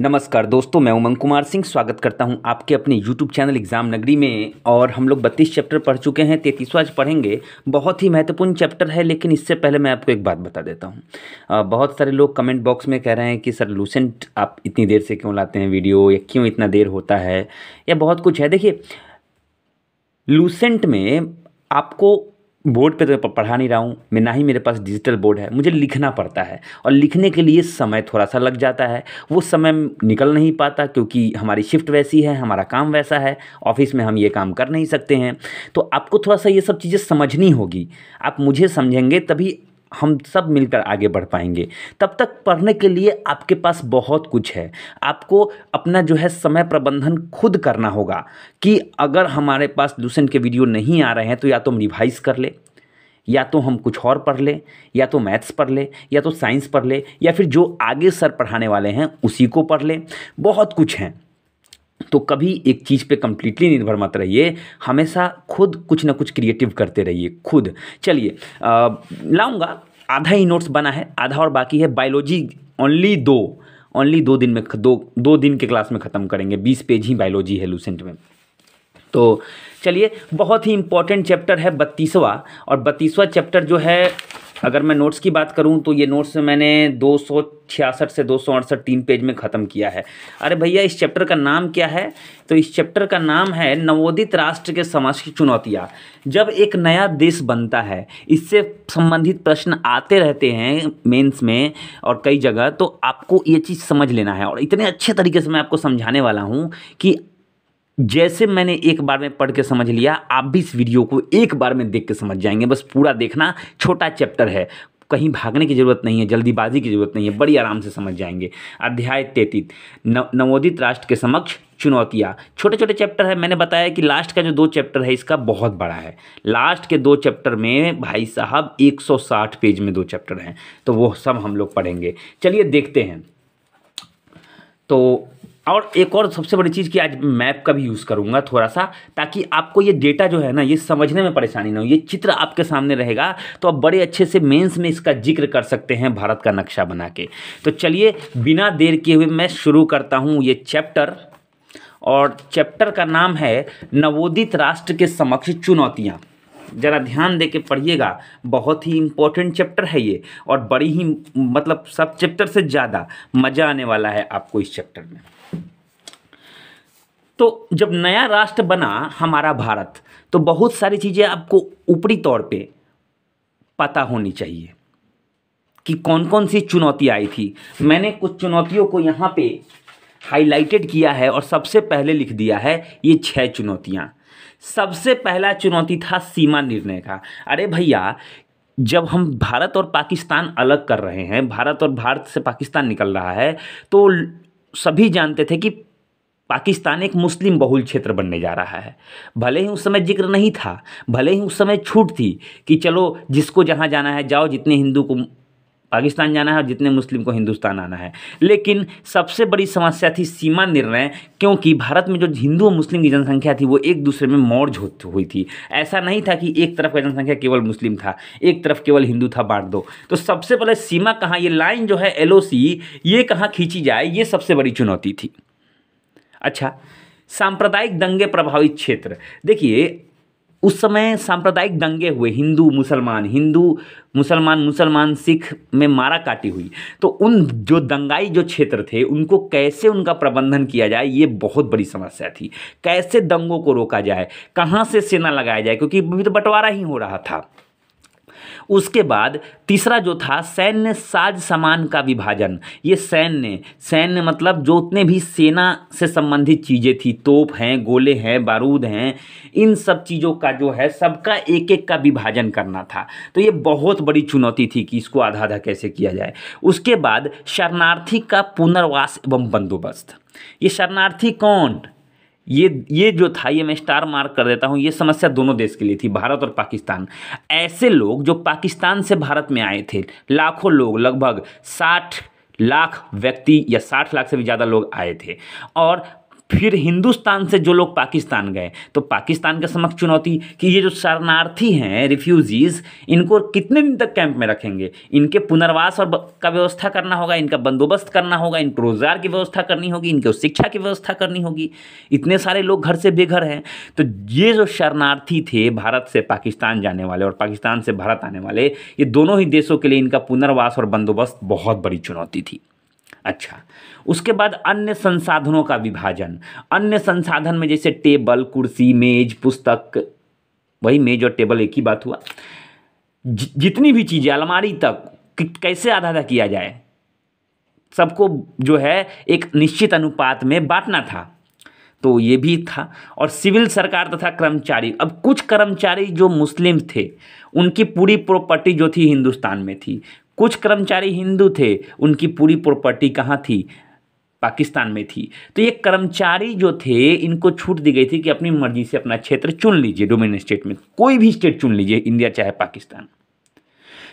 नमस्कार दोस्तों मैं उमंग कुमार सिंह स्वागत करता हूं आपके अपने YouTube चैनल एग्जाम नगरी में और हम लोग 32 चैप्टर पढ़ चुके हैं तैतीसवा आज पढ़ेंगे बहुत ही महत्वपूर्ण चैप्टर है लेकिन इससे पहले मैं आपको एक बात बता देता हूं बहुत सारे लोग कमेंट बॉक्स में कह रहे हैं कि सर लूसेंट आप इतनी देर से क्यों लाते हैं वीडियो या क्यों इतना देर होता है या बहुत कुछ है देखिए लूसेंट में आपको बोर्ड पे तो पढ़ा नहीं रहा हूँ मैं ना ही मेरे पास डिजिटल बोर्ड है मुझे लिखना पड़ता है और लिखने के लिए समय थोड़ा सा लग जाता है वो समय निकल नहीं पाता क्योंकि हमारी शिफ्ट वैसी है हमारा काम वैसा है ऑफिस में हम ये काम कर नहीं सकते हैं तो आपको थोड़ा सा ये सब चीज़ें समझनी होगी आप मुझे समझेंगे तभी हम सब मिलकर आगे बढ़ पाएंगे तब तक पढ़ने के लिए आपके पास बहुत कुछ है आपको अपना जो है समय प्रबंधन खुद करना होगा कि अगर हमारे पास दूसन के वीडियो नहीं आ रहे हैं तो या तो हम रिवाइज कर ले या तो हम कुछ और पढ़ लें या तो मैथ्स पढ़ लें या तो साइंस पढ़ लें या फिर जो आगे सर पढ़ाने वाले हैं उसी को पढ़ लें बहुत कुछ हैं तो कभी एक चीज़ पे कम्प्लीटली निर्भर मत रहिए हमेशा खुद कुछ ना कुछ क्रिएटिव करते रहिए खुद चलिए लाऊंगा आधा ही नोट्स बना है आधा और बाकी है बायोलॉजी ओनली दो ओनली दो दिन में दो दो दिन के क्लास में ख़त्म करेंगे बीस पेज ही बायोलॉजी है लूसेंट में तो चलिए बहुत ही इंपॉर्टेंट चैप्टर है बत्तीसवा और बत्तीसवा चैप्टर जो है अगर मैं नोट्स की बात करूं तो ये नोट्स मैंने दो से दो तीन पेज में ख़त्म किया है अरे भैया इस चैप्टर का नाम क्या है तो इस चैप्टर का नाम है नवोदित राष्ट्र के समाज की चुनौतियाँ जब एक नया देश बनता है इससे संबंधित प्रश्न आते रहते हैं मेंस में और कई जगह तो आपको ये चीज़ समझ लेना है और इतने अच्छे तरीके से मैं आपको समझाने वाला हूँ कि जैसे मैंने एक बार में पढ़ के समझ लिया आप भी इस वीडियो को एक बार में देख के समझ जाएंगे बस पूरा देखना छोटा चैप्टर है कहीं भागने की ज़रूरत नहीं है जल्दीबाजी की ज़रूरत नहीं है बड़ी आराम से समझ जाएंगे अध्याय तैतीस नवोदित राष्ट्र के समक्ष चुनौतियाँ छोटे छोटे चैप्टर है मैंने बताया कि लास्ट का जो दो चैप्टर है इसका बहुत बड़ा है लास्ट के दो चैप्टर में भाई साहब 160 पेज में दो चैप्टर हैं तो वो सब हम लोग पढ़ेंगे चलिए देखते हैं तो और एक और सबसे बड़ी चीज़ कि आज मैप का भी यूज़ करूँगा थोड़ा सा ताकि आपको ये डेटा जो है ना ये समझने में परेशानी ना हो ये चित्र आपके सामने रहेगा तो आप बड़े अच्छे से मेंस में इसका जिक्र कर सकते हैं भारत का नक्शा बना के तो चलिए बिना देर किए हुए मैं शुरू करता हूँ ये चैप्टर और चैप्टर का नाम है नवोदित राष्ट्र के समक्ष चुनौतियाँ ज़रा ध्यान दे के पढ़िएगा बहुत ही इम्पोर्टेंट चैप्टर है ये और बड़ी ही मतलब सब चैप्टर से ज़्यादा मज़ा आने वाला है आपको इस चैप्टर में तो जब नया राष्ट्र बना हमारा भारत तो बहुत सारी चीज़ें आपको ऊपरी तौर पे पता होनी चाहिए कि कौन कौन सी चुनौती आई थी मैंने कुछ चुनौतियों को यहाँ पे हाईलाइटेड किया है और सबसे पहले लिख दिया है ये छह चुनौतियाँ सबसे पहला चुनौती था सीमा निर्णय का अरे भैया जब हम भारत और पाकिस्तान अलग कर रहे हैं भारत और भारत से पाकिस्तान निकल रहा है तो सभी जानते थे कि पाकिस्तान एक मुस्लिम बहुल क्षेत्र बनने जा रहा है भले ही उस समय जिक्र नहीं था भले ही उस समय छूट थी कि चलो जिसको जहाँ जाना है जाओ जितने हिंदू को पाकिस्तान जाना है और जितने मुस्लिम को हिंदुस्तान आना है लेकिन सबसे बड़ी समस्या थी सीमा निर्णय क्योंकि भारत में जो हिंदू और मुस्लिम की जनसंख्या थी वो एक दूसरे में मौज हुई थी ऐसा नहीं था कि एक तरफ का जनसंख्या केवल मुस्लिम था एक तरफ केवल हिंदू था बांट दो तो सबसे पहले सीमा कहाँ ये लाइन जो है एल ये कहाँ खींची जाए ये सबसे बड़ी चुनौती थी अच्छा सांप्रदायिक दंगे प्रभावित क्षेत्र देखिए उस समय सांप्रदायिक दंगे हुए हिंदू मुसलमान हिंदू मुसलमान मुसलमान सिख में मारा काटी हुई तो उन जो दंगाई जो क्षेत्र थे उनको कैसे उनका प्रबंधन किया जाए ये बहुत बड़ी समस्या थी कैसे दंगों को रोका जाए कहाँ से सेना लगाया जाए क्योंकि तो बंटवारा ही हो रहा था उसके बाद तीसरा जो था सैन्य साज सामान का विभाजन ये सैन्य सैन्य मतलब जो उतने भी सेना से संबंधित चीज़ें थी तोप हैं गोले हैं बारूद हैं इन सब चीज़ों का जो है सबका एक एक का विभाजन करना था तो ये बहुत बड़ी चुनौती थी कि इसको आधा आधा कैसे किया जाए उसके बाद शरणार्थी का पुनर्वास एवं बंदोबस्त ये शरणार्थी कौन ये ये जो था ये मैं स्टार मार्क कर देता हूँ ये समस्या दोनों देश के लिए थी भारत और पाकिस्तान ऐसे लोग जो पाकिस्तान से भारत में आए थे लाखों लोग लगभग साठ लाख व्यक्ति या साठ लाख से भी ज़्यादा लोग आए थे और फिर हिंदुस्तान से जो लोग पाकिस्तान गए तो पाकिस्तान के समक्ष चुनौती कि ये जो शरणार्थी हैं रिफ्यूजीज़ इनको कितने दिन तक कैंप में रखेंगे इनके पुनर्वास और का व्यवस्था करना होगा इनका बंदोबस्त करना होगा इनको रोज़गार की व्यवस्था करनी होगी इनको शिक्षा की व्यवस्था करनी होगी इतने सारे लोग घर से बेघर हैं तो ये जो शरणार्थी थे भारत से पाकिस्तान जाने वाले और पाकिस्तान से भारत आने वाले ये दोनों ही देशों के लिए इनका पुनर्वास और बंदोबस्त बहुत बड़ी चुनौती थी अच्छा उसके बाद अन्य संसाधनों का विभाजन अन्य संसाधन में जैसे टेबल कुर्सी मेज पुस्तक वही मेज और टेबल एक ही बात हुआ जितनी भी चीज़ें अलमारी तक कैसे आधा आधा किया जाए सबको जो है एक निश्चित अनुपात में बांटना था तो ये भी था और सिविल सरकार तथा कर्मचारी अब कुछ कर्मचारी जो मुस्लिम थे उनकी पूरी प्रॉपर्टी जो थी हिंदुस्तान में थी कुछ कर्मचारी हिंदू थे उनकी पूरी प्रॉपर्टी कहाँ थी पाकिस्तान में थी तो ये कर्मचारी जो थे इनको छूट दी गई थी कि अपनी मर्जी से अपना क्षेत्र चुन लीजिए डोमिन स्टेट में कोई भी स्टेट चुन लीजिए इंडिया चाहे पाकिस्तान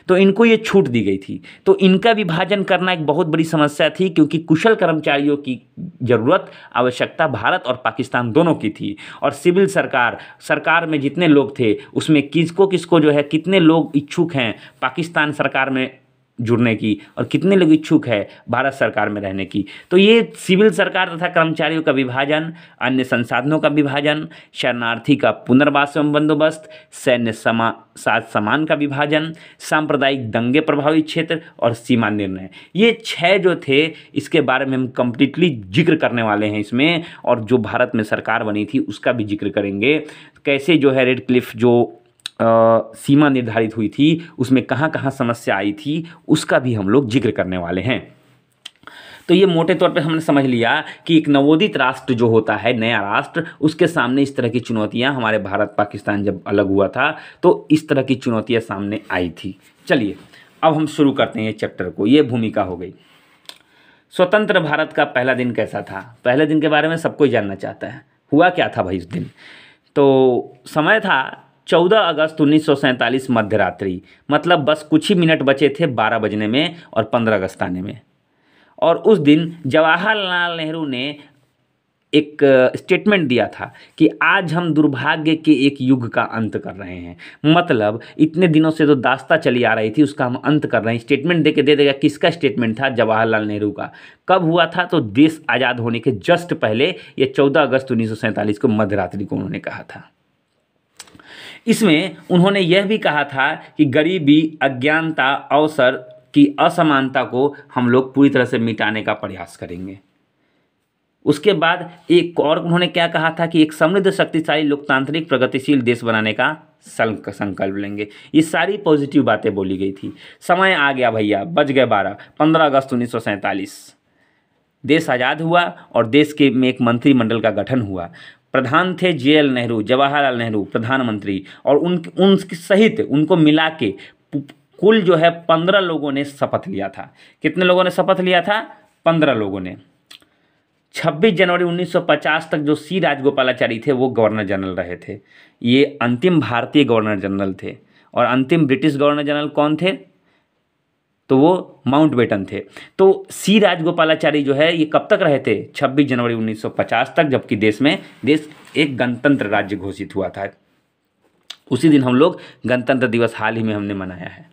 तो इनको ये छूट दी गई थी तो इनका विभाजन करना एक बहुत बड़ी समस्या थी क्योंकि कुशल कर्मचारियों की ज़रूरत आवश्यकता भारत और पाकिस्तान दोनों की थी और सिविल सरकार सरकार में जितने लोग थे उसमें किसको किसको जो है कितने लोग इच्छुक हैं पाकिस्तान सरकार में जुड़ने की और कितने लोग इच्छुक है भारत सरकार में रहने की तो ये सिविल सरकार तथा कर्मचारियों का विभाजन अन्य संसाधनों का विभाजन शरणार्थी का पुनर्वास एवं बंदोबस्त सैन्य समा साज सामान का विभाजन सांप्रदायिक दंगे प्रभावित क्षेत्र और सीमा निर्णय ये छः जो थे इसके बारे में हम कंप्लीटली जिक्र करने वाले हैं इसमें और जो भारत में सरकार बनी थी उसका भी जिक्र करेंगे कैसे जो है रेड क्लिफ जो सीमा निर्धारित हुई थी उसमें कहाँ कहाँ समस्या आई थी उसका भी हम लोग जिक्र करने वाले हैं तो ये मोटे तौर पे हमने समझ लिया कि एक नवोदित राष्ट्र जो होता है नया राष्ट्र उसके सामने इस तरह की चुनौतियाँ हमारे भारत पाकिस्तान जब अलग हुआ था तो इस तरह की चुनौतियाँ सामने आई थी चलिए अब हम शुरू करते हैं चैप्टर को ये भूमिका हो गई स्वतंत्र भारत का पहला दिन कैसा था पहले दिन के बारे में सब कोई जानना चाहता है हुआ क्या था भाई उस दिन तो समय था चौदह अगस्त उन्नीस मध्य रात्रि मतलब बस कुछ ही मिनट बचे थे बारह बजने में और पंद्रह अगस्त आने में और उस दिन जवाहरलाल नेहरू ने एक स्टेटमेंट दिया था कि आज हम दुर्भाग्य के एक युग का अंत कर रहे हैं मतलब इतने दिनों से जो तो दास्ता चली आ रही थी उसका हम अंत कर रहे हैं स्टेटमेंट दे के दे देगा किसका स्टेटमेंट था जवाहरलाल नेहरू का कब हुआ था तो देश आज़ाद होने के जस्ट पहले ये 14 अगस्त उन्नीस को मध्यरात्रि को उन्होंने कहा था इसमें उन्होंने यह भी कहा था कि गरीबी अज्ञानता अवसर की असमानता को हम लोग पूरी तरह से मिटाने का प्रयास करेंगे उसके बाद एक और उन्होंने क्या कहा था कि एक समृद्ध शक्तिशाली लोकतांत्रिक प्रगतिशील देश बनाने का संकल्प लेंगे ये सारी पॉजिटिव बातें बोली गई थी समय आ गया भैया बज गए बारह पंद्रह अगस्त उन्नीस देश आज़ाद हुआ और देश के में एक मंत्रिमंडल का गठन हुआ प्रधान थे जे नेहरू जवाहरलाल नेहरू प्रधानमंत्री और उन उन सहित उनको मिला के कुल जो है पंद्रह लोगों ने शपथ लिया था कितने लोगों ने शपथ लिया था पंद्रह लोगों ने छब्बीस जनवरी 1950 तक जो सी राजगोपालाचारी थे वो गवर्नर जनरल रहे थे ये अंतिम भारतीय गवर्नर जनरल थे और अंतिम ब्रिटिश गवर्नर जनरल कौन थे तो वो माउंट बेटन थे तो सी राजगोपालाचारी जो है ये कब तक रहे थे 26 जनवरी 1950 तक जबकि देश में देश एक गणतंत्र राज्य घोषित हुआ था उसी दिन हम लोग गणतंत्र दिवस हाल ही में हमने मनाया है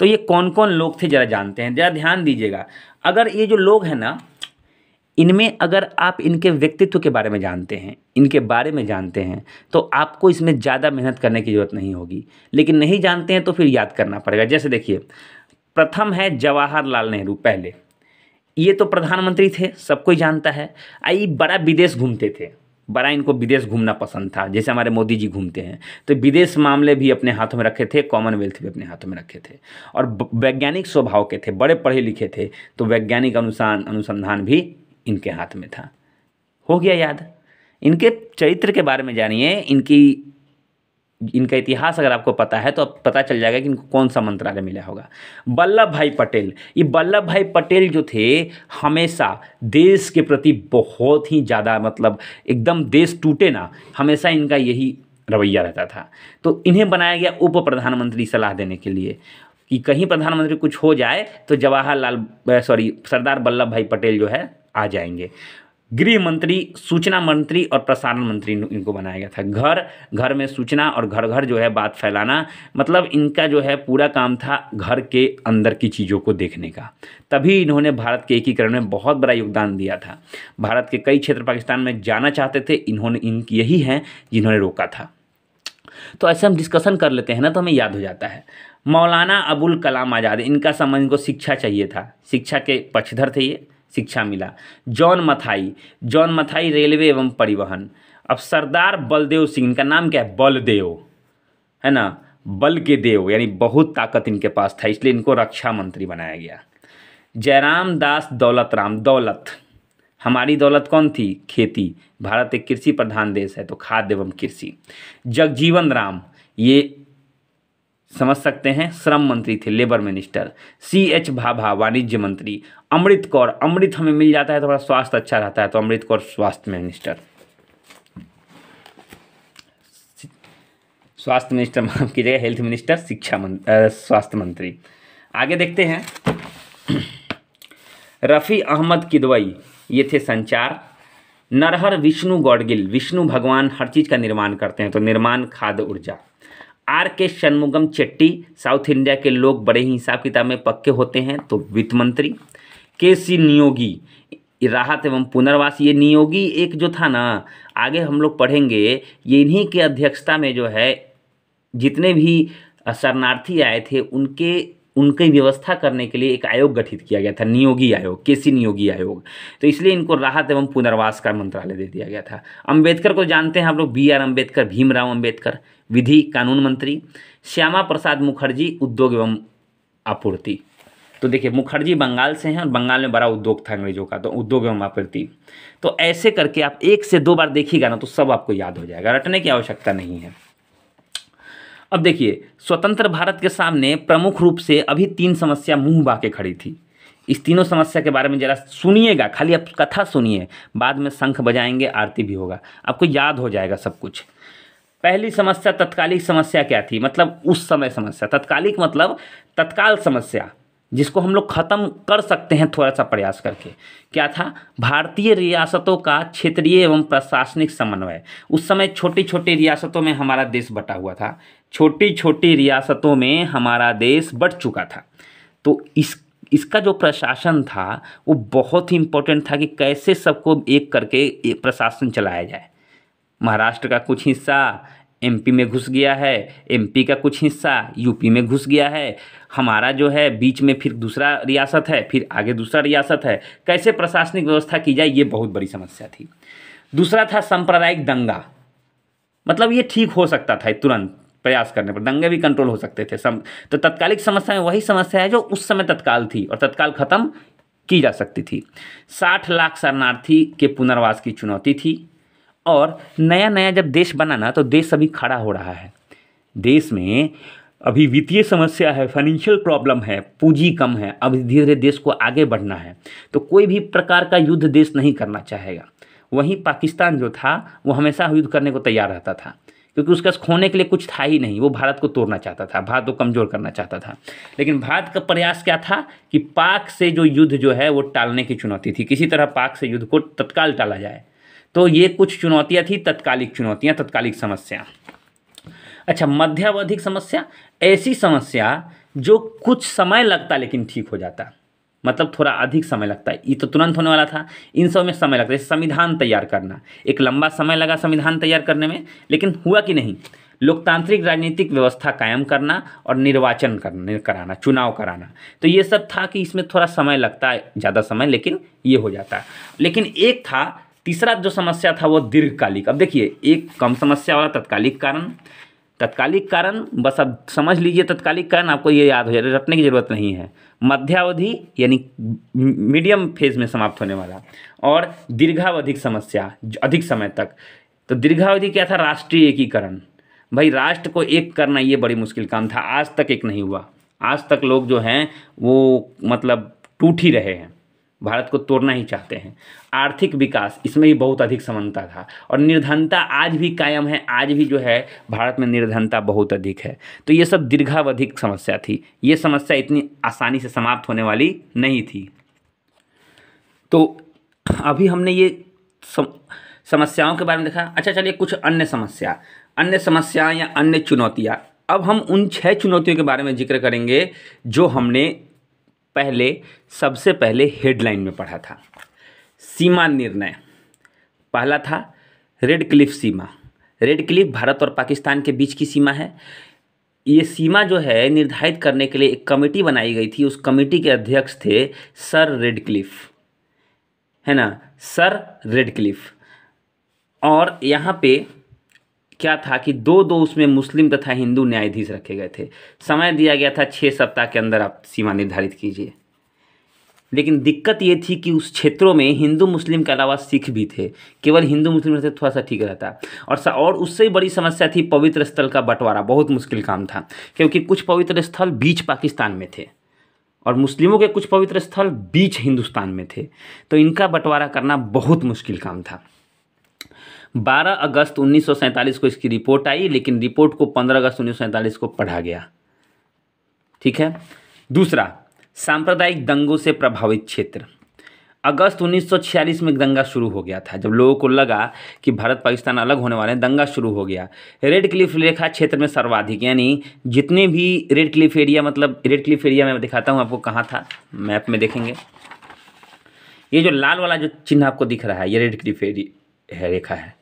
तो ये कौन कौन लोग थे ज़रा जानते हैं ज़रा ध्यान दीजिएगा अगर ये जो लोग हैं ना इनमें अगर आप इनके व्यक्तित्व के बारे में जानते हैं इनके बारे में जानते हैं तो आपको इसमें ज़्यादा मेहनत करने की ज़रूरत नहीं होगी लेकिन नहीं जानते हैं तो फिर याद करना पड़ेगा जैसे देखिए प्रथम है जवाहरलाल नेहरू पहले ये तो प्रधानमंत्री थे सब कोई जानता है आई बड़ा विदेश घूमते थे बड़ा इनको विदेश घूमना पसंद था जैसे हमारे मोदी जी घूमते हैं तो विदेश मामले भी अपने हाथों में रखे थे कॉमनवेल्थ भी अपने हाथों में रखे थे और वैज्ञानिक स्वभाव के थे बड़े पढ़े लिखे थे तो वैज्ञानिक अनुसान अनुसंधान भी इनके हाथ में था हो गया याद इनके चरित्र के बारे में जानिए इनकी इनका इतिहास अगर आपको पता है तो पता चल जाएगा कि इनको कौन सा मंत्रालय मिला होगा वल्लभ भाई पटेल ये वल्लभ भाई पटेल जो थे हमेशा देश के प्रति बहुत ही ज़्यादा मतलब एकदम देश टूटे ना हमेशा इनका यही रवैया रहता था तो इन्हें बनाया गया उप प्रधानमंत्री सलाह देने के लिए कि कहीं प्रधानमंत्री कुछ हो जाए तो जवाहरलाल सॉरी सरदार वल्लभ भाई पटेल जो है आ जाएंगे गृह मंत्री सूचना मंत्री और प्रसारण मंत्री इनको बनाया गया था घर घर में सूचना और घर घर जो है बात फैलाना मतलब इनका जो है पूरा काम था घर के अंदर की चीज़ों को देखने का तभी इन्होंने भारत के एकीकरण में बहुत बड़ा योगदान दिया था भारत के कई क्षेत्र पाकिस्तान में जाना चाहते थे इन्होंने इनकी यही हैं जिन्होंने रोका था तो ऐसे हम डिस्कशन कर लेते हैं ना तो हमें याद हो जाता है मौलाना अबुल कलाम आज़ाद इनका संबंध इनको शिक्षा चाहिए था शिक्षा के पक्षधर थे ये शिक्षा मिला जॉन मथाई जॉन मथाई रेलवे एवं परिवहन अब सरदार बलदेव सिंह इनका नाम क्या है बलदेव है ना बल के देव यानी बहुत ताकत इनके पास था इसलिए इनको रक्षा मंत्री बनाया गया जयराम दास दौलत राम दौलत हमारी दौलत कौन थी खेती भारत एक कृषि प्रधान देश है तो खाद्य एवं कृषि जगजीवन राम ये समझ सकते हैं श्रम मंत्री थे labour minister C H Bhabha वाणिज्य मंत्री अमृत कौर अमृत हमें मिल जाता है तो हमारा स्वास्थ्य अच्छा रहता है तो अमृत कौर स्वास्थ्य मिनिस्टर स्वास्थ्य मिनिस्टर माफ कीजिएगा हेल्थ मिनिस्टर शिक्षा मंत्री स्वास्थ्य मंत्री आगे देखते हैं रफ़ी अहमद किदवई ये थे संचार नरहर विष्णु गौडगिल विष्णु भगवान हर चीज़ का निर्माण करते हैं तो निर्माण खाद्य ऊर्जा आर के शनमुगम चेट्टी साउथ इंडिया के लोग बड़े ही हिसाब किताब में पक्के होते हैं तो वित्त मंत्री के सी नियोगी राहत एवं पुनर्वास ये नियोगी एक जो था ना आगे हम लोग पढ़ेंगे ये इन्हीं के अध्यक्षता में जो है जितने भी शरणार्थी आए थे उनके उनकी व्यवस्था करने के लिए एक आयोग गठित किया गया था नियोगी आयोग केसी नियोगी आयोग तो इसलिए इनको राहत एवं पुनर्वास का मंत्रालय दे दिया गया था अंबेडकर को जानते हैं हम लोग बी आर अम्बेडकर भीमराव अम्बेडकर विधि कानून मंत्री श्यामा प्रसाद मुखर्जी उद्योग एवं आपूर्ति तो देखिए मुखर्जी बंगाल से हैं और बंगाल में बड़ा उद्योग था अंग्रेजों का तो उद्योग एवं आपूर्ति तो ऐसे करके आप एक से दो बार देखिएगा ना तो सब आपको याद हो जाएगा रटने की आवश्यकता नहीं है अब देखिए स्वतंत्र भारत के सामने प्रमुख रूप से अभी तीन समस्या मुंह बा के खड़ी थी इस तीनों समस्या के बारे में जरा सुनिएगा खाली आप कथा सुनिए बाद में शंख बजाएंगे आरती भी होगा आपको याद हो जाएगा सब कुछ पहली समस्या तत्कालिक समस्या क्या थी मतलब उस समय समस्या तत्कालिक मतलब तत्काल समस्या जिसको हम लोग ख़त्म कर सकते हैं थोड़ा सा प्रयास करके क्या था भारतीय रियासतों का क्षेत्रीय एवं प्रशासनिक समन्वय उस समय छोटी छोटी रियासतों में हमारा देश बटा हुआ था छोटी छोटी रियासतों में हमारा देश बढ़ चुका था तो इस इसका जो प्रशासन था वो बहुत ही इम्पोर्टेंट था कि कैसे सबको एक करके एक प्रशासन चलाया जाए महाराष्ट्र का कुछ हिस्सा एमपी में घुस गया है एमपी का कुछ हिस्सा यूपी में घुस गया है हमारा जो है बीच में फिर दूसरा रियासत है फिर आगे दूसरा रियासत है कैसे प्रशासनिक व्यवस्था की जाए ये बहुत बड़ी समस्या थी दूसरा था सांप्रदायिक दंगा मतलब ये ठीक हो सकता था तुरंत प्रयास करने पर दंगे भी कंट्रोल हो सकते थे सम तो तत्कालिक समस्या में वही समस्या है जो उस समय तत्काल थी और तत्काल खत्म की जा सकती थी साठ लाख शरणार्थी के पुनर्वास की चुनौती थी और नया नया जब देश बना ना तो देश अभी खड़ा हो रहा है देश में अभी वित्तीय समस्या है फाइनेंशियल प्रॉब्लम है पूंजी कम है अब धीरे धीरे देश को आगे बढ़ना है तो कोई भी प्रकार का युद्ध देश नहीं करना चाहेगा वहीं पाकिस्तान जो था वो हमेशा युद्ध करने को तैयार रहता था क्योंकि उसके पास खोने के लिए कुछ था ही नहीं वो भारत को तोड़ना चाहता था भारत को कमज़ोर करना चाहता था लेकिन भारत का प्रयास क्या था कि पाक से जो युद्ध जो है वो टालने की चुनौती थी किसी तरह पाक से युद्ध को तत्काल टाला जाए तो ये कुछ चुनौतियाँ थी तत्कालिक चुनौतियाँ तत्कालिक समस्या अच्छा मध्यावधिक समस्या ऐसी समस्या जो कुछ समय लगता लेकिन ठीक हो जाता मतलब थोड़ा अधिक समय लगता है ये तो तुरंत होने वाला था इन सब में समय लगता है संविधान तैयार करना एक लंबा समय लगा संविधान तैयार करने में लेकिन हुआ कि नहीं लोकतांत्रिक राजनीतिक व्यवस्था कायम करना और निर्वाचन करना कराना चुनाव कराना तो ये सब था कि इसमें थोड़ा समय लगता है ज़्यादा समय लेकिन ये हो जाता है लेकिन एक था तीसरा जो समस्या था वो दीर्घकालिक अब देखिए एक कम समस्या वाला तत्कालिक कारण तत्कालिक कारण बस अब समझ लीजिए तत्कालिक कारण आपको ये याद हो जाए रटने की ज़रूरत नहीं है मध्यावधि यानी मीडियम फेज में समाप्त होने वाला और दीर्घावधिक समस्या अधिक समय तक तो दीर्घावधि क्या था राष्ट्रीय एकीकरण भाई राष्ट्र को एक करना ये बड़ी मुश्किल काम था आज तक एक नहीं हुआ आज तक लोग जो हैं वो मतलब टूट ही रहे हैं भारत को तोड़ना ही चाहते हैं आर्थिक विकास इसमें भी बहुत अधिक समानता था और निर्धनता आज भी कायम है आज भी जो है भारत में निर्धनता बहुत अधिक है तो ये सब दीर्घावधिक समस्या थी ये समस्या इतनी आसानी से समाप्त होने वाली नहीं थी तो अभी हमने ये सम, समस्याओं के बारे में देखा अच्छा चलिए कुछ अन्य समस्या अन्य समस्याएँ या अन्य चुनौतियाँ अब हम उन छह चुनौतियों के बारे में जिक्र करेंगे जो हमने पहले सबसे पहले हेडलाइन में पढ़ा था सीमा निर्णय पहला था रेड क्लिफ सीमा रेड क्लिफ भारत और पाकिस्तान के बीच की सीमा है ये सीमा जो है निर्धारित करने के लिए एक कमेटी बनाई गई थी उस कमेटी के अध्यक्ष थे सर रेड क्लिफ है ना सर रेड क्लिफ और यहाँ पे क्या था कि दो दो उसमें मुस्लिम तथा हिंदू न्यायाधीश रखे गए थे समय दिया गया था छः सप्ताह के अंदर आप सीमा निर्धारित कीजिए लेकिन दिक्कत ये थी कि उस क्षेत्रों में हिंदू मुस्लिम के अलावा सिख भी थे केवल हिंदू मुस्लिम रहते थोड़ा सा ठीक रहता और सा, और उससे बड़ी समस्या थी पवित्र स्थल का बंटवारा बहुत मुश्किल काम था क्योंकि कुछ पवित्र स्थल बीच पाकिस्तान में थे और मुस्लिमों के कुछ पवित्र स्थल बीच हिंदुस्तान में थे तो इनका बंटवारा करना बहुत मुश्किल काम था 12 अगस्त उन्नीस को इसकी रिपोर्ट आई लेकिन रिपोर्ट को 15 अगस्त उन्नीस को पढ़ा गया ठीक है दूसरा सांप्रदायिक दंगों से प्रभावित क्षेत्र अगस्त 1946 में दंगा शुरू हो गया था जब लोगों को लगा कि भारत पाकिस्तान अलग होने वाले हैं दंगा शुरू हो गया रेड क्लिफ रेखा क्षेत्र में सर्वाधिक यानी जितने भी रेड क्लिफ एरिया मतलब रेड क्लिफ एरिया में दिखाता हूँ आपको कहाँ था मैप में देखेंगे ये जो लाल वाला जो चिन्ह आपको दिख रहा है ये रेड क्लिफ एरिया रेखा है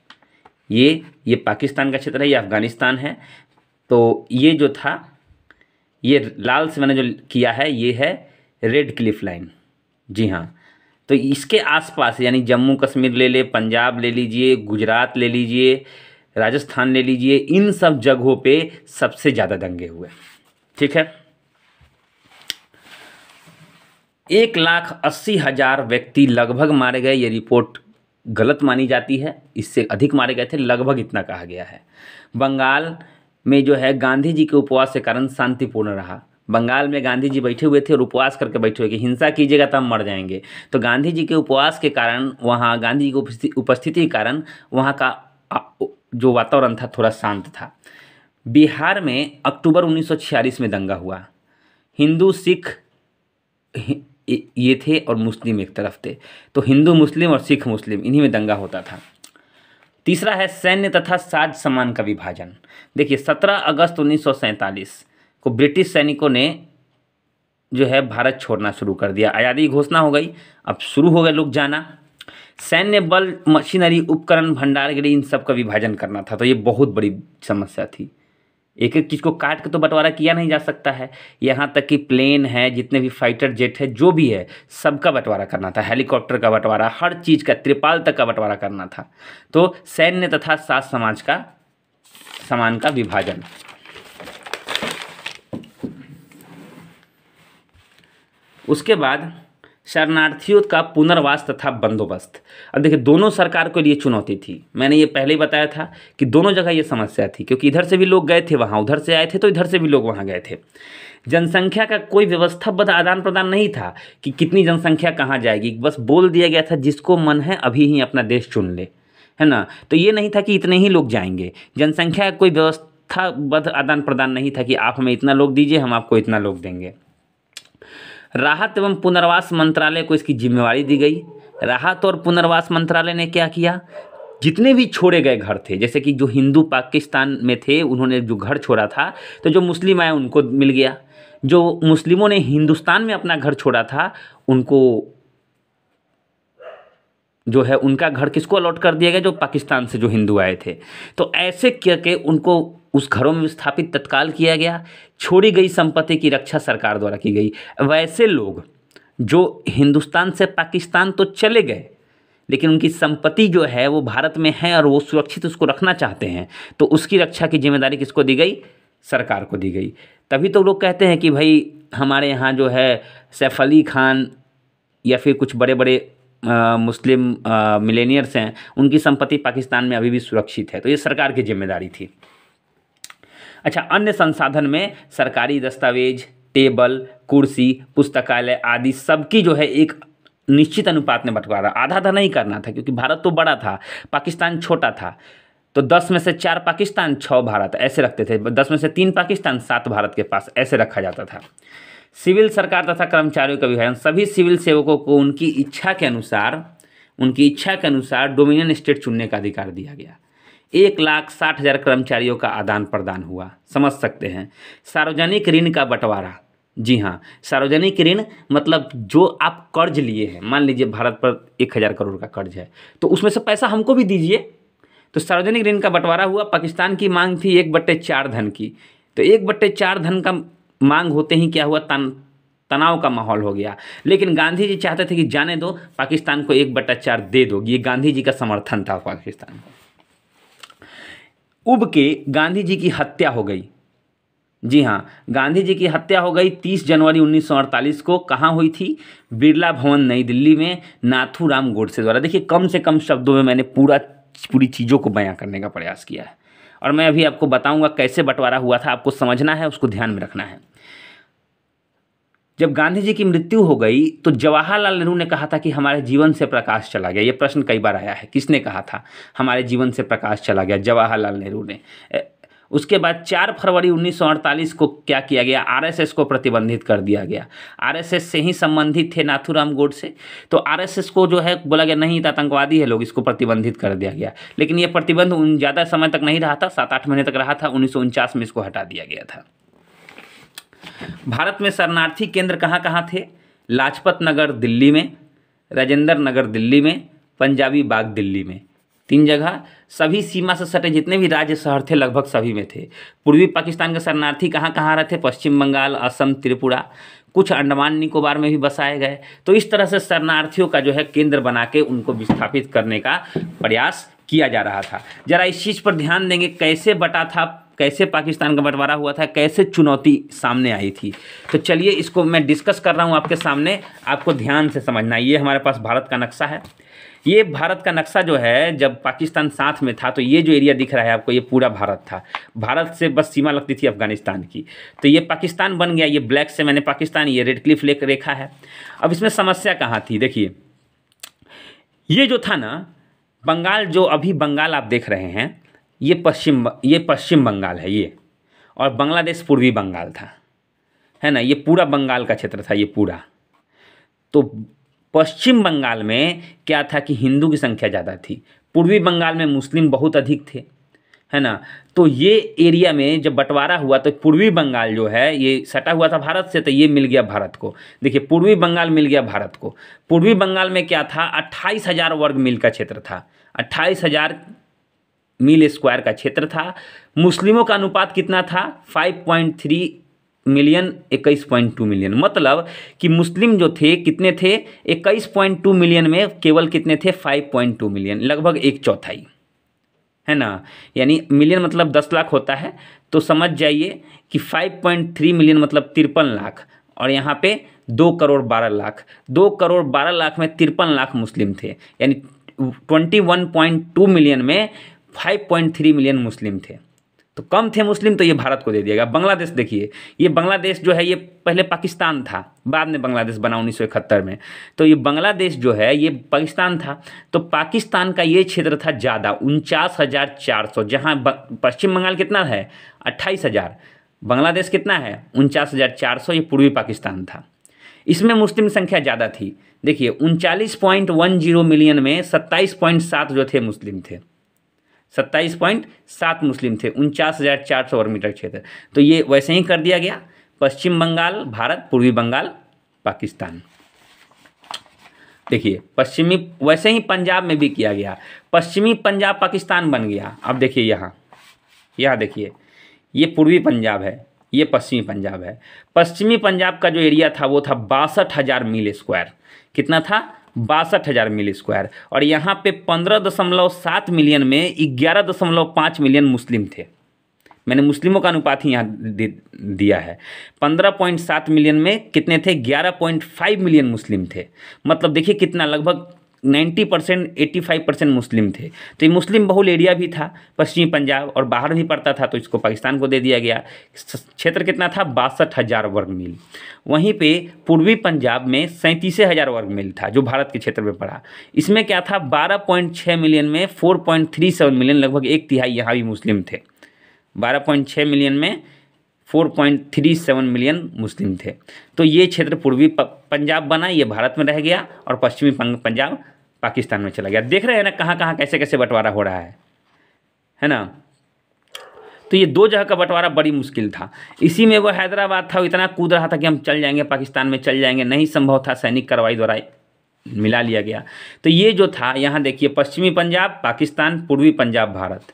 ये ये पाकिस्तान का क्षेत्र है ये अफ़गानिस्तान है तो ये जो था ये लाल से मैंने जो किया है ये है रेड क्लिफ लाइन जी हाँ तो इसके आसपास यानी जम्मू कश्मीर ले ले पंजाब ले लीजिए गुजरात ले लीजिए राजस्थान ले लीजिए इन सब जगहों पे सबसे ज़्यादा दंगे हुए ठीक है एक लाख अस्सी हज़ार व्यक्ति लगभग मारे गए ये रिपोर्ट गलत मानी जाती है इससे अधिक मारे गए थे लगभग इतना कहा गया है बंगाल में जो है गांधी जी के उपवास के कारण शांतिपूर्ण रहा बंगाल में गांधी जी बैठे हुए थे और उपवास करके बैठे हुए कि हिंसा कीजिएगा तब मर जाएंगे तो गांधी जी के उपवास के कारण वहाँ गांधी जी की उपस्थिति के कारण वहाँ का जो वातावरण था थोड़ा शांत था बिहार में अक्टूबर 1946 में दंगा हुआ हिंदू सिख ये थे और मुस्लिम एक तरफ थे तो हिंदू मुस्लिम और सिख मुस्लिम इन्हीं में दंगा होता था तीसरा है सैन्य तथा साज सामान का विभाजन देखिए 17 अगस्त उन्नीस को ब्रिटिश सैनिकों ने जो है भारत छोड़ना शुरू कर दिया आज़ादी घोषणा हो गई अब शुरू हो गए लोग जाना सैन्य बल मशीनरी उपकरण भंडारगृह इन सब का विभाजन करना था तो ये बहुत बड़ी समस्या थी एक एक चीज़ को काट के तो बंटवारा किया नहीं जा सकता है यहाँ तक कि प्लेन है जितने भी फाइटर जेट है जो भी है सबका बंटवारा करना था हेलीकॉप्टर का बंटवारा हर चीज़ का त्रिपाल तक का बंटवारा करना था तो सैन्य तथा सात समाज का समान का विभाजन उसके बाद शरणार्थियों का पुनर्वास तथा बंदोबस्त अब देखिए दोनों सरकार के लिए चुनौती थी मैंने ये पहले ही बताया था कि दोनों जगह ये समस्या थी क्योंकि इधर से भी लोग गए थे वहाँ उधर से आए थे तो इधर से भी लोग वहाँ गए थे जनसंख्या का कोई व्यवस्था बद आदान प्रदान नहीं था कि कितनी जनसंख्या कहाँ जाएगी बस बोल दिया गया था जिसको मन है अभी ही अपना देश चुन ले है ना तो ये नहीं था कि इतने ही लोग जाएंगे जनसंख्या का कोई व्यवस्था बद आदान प्रदान नहीं था कि आप हमें इतना लोग दीजिए हम आपको इतना लोग देंगे राहत एवं पुनर्वास मंत्रालय को इसकी जिम्मेवारी दी गई राहत और पुनर्वास मंत्रालय ने क्या किया जितने भी छोड़े गए घर थे जैसे कि जो हिंदू पाकिस्तान में थे उन्होंने जो घर छोड़ा था तो जो मुस्लिम आए उनको मिल गया जो मुस्लिमों ने हिंदुस्तान में अपना घर छोड़ा था उनको जो है उनका घर किसको अलॉट कर दिया गया जो पाकिस्तान से जो हिंदू आए थे तो ऐसे करके उनको उस घरों में विस्थापित तत्काल किया गया छोड़ी गई संपत्ति की रक्षा सरकार द्वारा की गई वैसे लोग जो हिंदुस्तान से पाकिस्तान तो चले गए लेकिन उनकी संपत्ति जो है वो भारत में है और वो सुरक्षित उसको रखना चाहते हैं तो उसकी रक्षा की जिम्मेदारी किसको दी गई सरकार को दी गई तभी तो लोग कहते हैं कि भाई हमारे यहाँ जो है सैफ अली खान या फिर कुछ बड़े बड़े आ, मुस्लिम मिलेनियर्स हैं उनकी संपत्ति पाकिस्तान में अभी भी सुरक्षित है तो ये सरकार की जिम्मेदारी थी अच्छा अन्य संसाधन में सरकारी दस्तावेज टेबल कुर्सी पुस्तकालय आदि सबकी जो है एक निश्चित अनुपात में बंटवारा आधा आधा नहीं करना था क्योंकि भारत तो बड़ा था पाकिस्तान छोटा था तो दस में से चार पाकिस्तान छः भारत ऐसे रखते थे दस में से तीन पाकिस्तान सात भारत के पास ऐसे रखा जाता था सिविल सरकार तथा कर्मचारियों का विभाजन सभी सिविल सेवकों को उनकी इच्छा के अनुसार उनकी इच्छा के अनुसार डोमिनियन स्टेट चुनने का अधिकार दिया गया एक लाख साठ हज़ार कर्मचारियों का आदान प्रदान हुआ समझ सकते हैं सार्वजनिक ऋण का बंटवारा जी हाँ सार्वजनिक ऋण मतलब जो आप कर्ज लिए हैं मान लीजिए भारत पर एक हज़ार करोड़ का कर्ज है तो उसमें से पैसा हमको भी दीजिए तो सार्वजनिक ऋण का बंटवारा हुआ पाकिस्तान की मांग थी एक बट्टे चार धन की तो एक बट्टे चार धन का मांग होते ही क्या हुआ तन तनाव का माहौल हो गया लेकिन गांधी जी चाहते थे कि जाने दो पाकिस्तान को एक बट्टा चार दे दो ये गांधी जी का समर्थन था पाकिस्तान को उब के गांधी जी की हत्या हो गई जी हाँ गांधी जी की हत्या हो गई 30 जनवरी 1948 को कहाँ हुई थी बिरला भवन नई दिल्ली में नाथू राम गोडसे द्वारा देखिए कम से कम शब्दों में मैंने पूरा पूरी चीज़ों को बयां करने का प्रयास किया है और मैं अभी आपको बताऊंगा कैसे बंटवारा हुआ था आपको समझना है उसको ध्यान में रखना है जब गांधी जी की मृत्यु हो गई तो जवाहरलाल नेहरू ने कहा था कि हमारे जीवन से प्रकाश चला गया ये प्रश्न कई बार आया है किसने कहा था हमारे जीवन से प्रकाश चला गया जवाहरलाल नेहरू ने उसके बाद 4 फरवरी उन्नीस को क्या किया गया आरएसएस को प्रतिबंधित कर दिया गया आरएसएस से ही संबंधित थे नाथुराम गोड से तो आरएसएस को जो है बोला गया नहीं आतंकवादी है लोग इसको प्रतिबंधित कर दिया गया लेकिन यह प्रतिबंध ज़्यादा समय तक नहीं रहा था सात आठ महीने तक रहा था उन्नीस में इसको हटा दिया गया था भारत में शरणार्थी केंद्र कहाँ कहाँ थे लाजपत नगर दिल्ली में राजेंद्र नगर दिल्ली में पंजाबी बाग दिल्ली में तीन जगह सभी सीमा से सटे जितने भी राज्य शहर थे लगभग सभी में थे पूर्वी पाकिस्तान के शरणार्थी कहाँ कहाँ रहे थे पश्चिम बंगाल असम त्रिपुरा कुछ अंडमान निकोबार में भी बसाए गए तो इस तरह से शरणार्थियों का जो है केंद्र बना के उनको विस्थापित करने का प्रयास किया जा रहा था जरा इस चीज़ पर ध्यान देंगे कैसे बटा था कैसे पाकिस्तान का बंटवारा हुआ था कैसे चुनौती सामने आई थी तो चलिए इसको मैं डिस्कस कर रहा हूँ आपके सामने आपको ध्यान से समझना ये हमारे पास भारत का नक्शा है ये भारत का नक्शा जो है जब पाकिस्तान साथ में था तो ये जो एरिया दिख रहा है आपको ये पूरा भारत था भारत से बस सीमा लगती थी अफगानिस्तान की तो ये पाकिस्तान बन गया ये ब्लैक से मैंने पाकिस्तान ये रेड क्लिफ लेक रेखा है अब इसमें समस्या कहाँ थी देखिए ये जो था ना बंगाल जो अभी बंगाल आप देख रहे हैं ये पश्चिम ये पश्चिम बंगाल है ये और बांग्लादेश पूर्वी बंगाल था है ना ये पूरा बंगाल का क्षेत्र था ये पूरा तो पश्चिम बंगाल में क्या था कि हिंदू की संख्या ज़्यादा थी पूर्वी बंगाल में मुस्लिम बहुत अधिक थे है ना तो ये एरिया में जब बंटवारा हुआ तो पूर्वी बंगाल जो है ये सटा हुआ था भारत से तो ये मिल गया भारत को देखिए पूर्वी बंगाल मिल गया भारत को पूर्वी बंगाल में क्या था अट्ठाईस हज़ार वर्ग मील का क्षेत्र था अट्ठाईस हज़ार मील स्क्वायर का क्षेत्र था मुस्लिमों का अनुपात कितना था फाइव पॉइंट थ्री मिलियन इक्कीस पॉइंट टू मिलियन मतलब कि मुस्लिम जो थे कितने थे इक्कीस पॉइंट टू मिलियन में केवल कितने थे फाइव पॉइंट टू मिलियन लगभग एक चौथाई है ना यानी मिलियन मतलब दस लाख होता है तो समझ जाइए कि फाइव पॉइंट थ्री मिलियन मतलब तिरपन लाख और यहाँ पे दो करोड़ बारह लाख दो करोड़ बारह लाख में तिरपन लाख मुस्लिम थे यानी twenty one point two million में 5.3 मिलियन मुस्लिम थे तो कम थे मुस्लिम तो ये भारत को दे दिया गया बांग्लादेश देखिए ये बांग्लादेश जो है ये पहले पाकिस्तान था बाद में बांग्लादेश बना उन्नीस में तो ये बांग्लादेश जो है ये पाकिस्तान था तो पाकिस्तान का ये क्षेत्र था ज़्यादा उनचास हज़ार चार सौ जहाँ पश्चिम बंगाल कितना है अट्ठाईस हज़ार बांग्लादेश कितना है उनचास हज़ार चार सौ ये पूर्वी पाकिस्तान था इसमें मुस्लिम संख्या ज़्यादा थी देखिए उनचालीस पॉइंट वन जीरो मिलियन में सत्ताईस पॉइंट सात जो थे मुस्लिम थे सत्ताईस पॉइंट सात मुस्लिम थे उनचास हज़ार चार सौ वर्ग मीटर क्षेत्र तो ये वैसे ही कर दिया गया पश्चिम बंगाल भारत पूर्वी बंगाल पाकिस्तान देखिए पश्चिमी वैसे ही पंजाब में भी किया गया पश्चिमी पंजाब पाकिस्तान बन गया अब देखिए यहाँ यह देखिए ये पूर्वी पंजाब है ये पश्चिमी पंजाब है पश्चिमी पंजाब का जो एरिया था वो था बासठ हज़ार मील स्क्वायर कितना था बासठ हज़ार मिली स्क्वायर और यहाँ पे पंद्रह दशमलव सात मिलियन में ग्यारह दशमलव पाँच मिलियन मुस्लिम थे मैंने मुस्लिमों का अनुपात ही यहाँ दिया है पंद्रह पॉइंट सात मिलियन में कितने थे ग्यारह पॉइंट फाइव मिलियन मुस्लिम थे मतलब देखिए कितना लगभग ninety percent eighty five percent मुस्लिम थे तो ये मुस्लिम बहुल एरिया भी था पश्चिमी पंजाब और बाहर भी पड़ता था तो इसको पाकिस्तान को दे दिया गया क्षेत्र कितना था बासठ हज़ार वर्ग मील वहीं पे पूर्वी पंजाब में सैंतीस हज़ार वर्ग मील था जो भारत के क्षेत्र में पड़ा इसमें क्या था बारह पॉइंट छः मिलियन में four point three seven million लगभग एक तिहाई यहाँ भी मुस्लिम थे बारह पॉइंट छः मिलियन में 4.37 मिलियन मुस्लिम थे तो ये क्षेत्र पूर्वी पंजाब बना ये भारत में रह गया और पश्चिमी पंजाब पाकिस्तान में चला गया देख रहे हैं ना कहाँ कहाँ कैसे कैसे बंटवारा हो रहा है है ना तो ये दो जगह का बंटवारा बड़ी मुश्किल था इसी में वो हैदराबाद था इतना कूद रहा था कि हम चल जाएंगे पाकिस्तान में चल जाएंगे नहीं संभव था सैनिक कार्रवाई द्वारा मिला लिया गया तो ये जो था यहाँ देखिए पश्चिमी पंजाब पाकिस्तान पूर्वी पंजाब भारत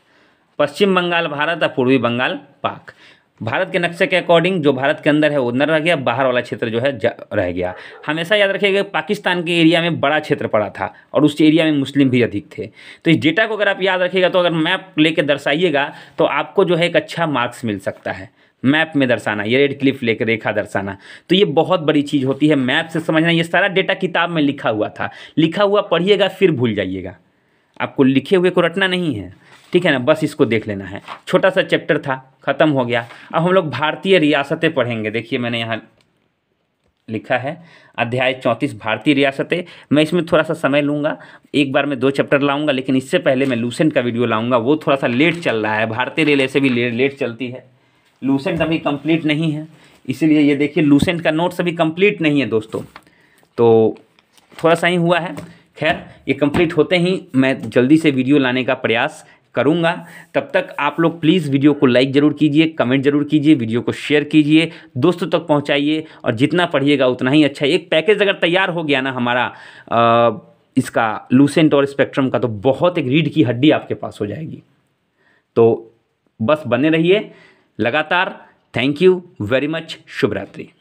पश्चिम बंगाल भारत और पूर्वी बंगाल पाक भारत के नक्शे के अकॉर्डिंग जो भारत के अंदर है वो नर रह गया बाहर वाला क्षेत्र जो है रह गया हमेशा याद रखिएगा पाकिस्तान के एरिया में बड़ा क्षेत्र पड़ा था और उस एरिया में मुस्लिम भी अधिक थे तो इस डेटा को अगर आप याद रखिएगा तो अगर मैप लेके दर्शाइएगा तो आपको जो है एक अच्छा मार्क्स मिल सकता है मैप में दर्शाना ये रेड क्लिफ लेकर रेखा दर्शाना तो ये बहुत बड़ी चीज़ होती है मैप से समझना ये सारा डेटा किताब में लिखा हुआ था लिखा हुआ पढ़िएगा फिर भूल जाइएगा आपको लिखे हुए को रटना नहीं है ठीक है ना बस इसको देख लेना है छोटा सा चैप्टर था ख़त्म हो गया अब हम लोग भारतीय रियासतें पढ़ेंगे देखिए मैंने यहाँ लिखा है अध्याय चौंतीस भारतीय रियासतें मैं इसमें थोड़ा सा समय लूँगा एक बार मैं दो चैप्टर लाऊँगा लेकिन इससे पहले मैं लूसेंट का वीडियो लाऊँगा वो थोड़ा सा लेट चल रहा है भारतीय रेल से भी लेट लेट चलती है लूसेंट अभी कम्प्लीट नहीं है इसीलिए ये देखिए लूसेंट का नोट्स अभी कम्प्लीट नहीं है दोस्तों तो थोड़ा सा ही हुआ है खैर ये कंप्लीट होते ही मैं जल्दी से वीडियो लाने का प्रयास करूंगा तब तक आप लोग प्लीज़ वीडियो को लाइक ज़रूर कीजिए कमेंट ज़रूर कीजिए वीडियो को शेयर कीजिए दोस्तों तक पहुँचाइए और जितना पढ़िएगा उतना ही अच्छा एक पैकेज अगर तैयार हो गया ना हमारा आ, इसका लूसेंट और स्पेक्ट्रम का तो बहुत एक रीढ़ की हड्डी आपके पास हो जाएगी तो बस बने रहिए लगातार थैंक यू वेरी मच शुभरात्रि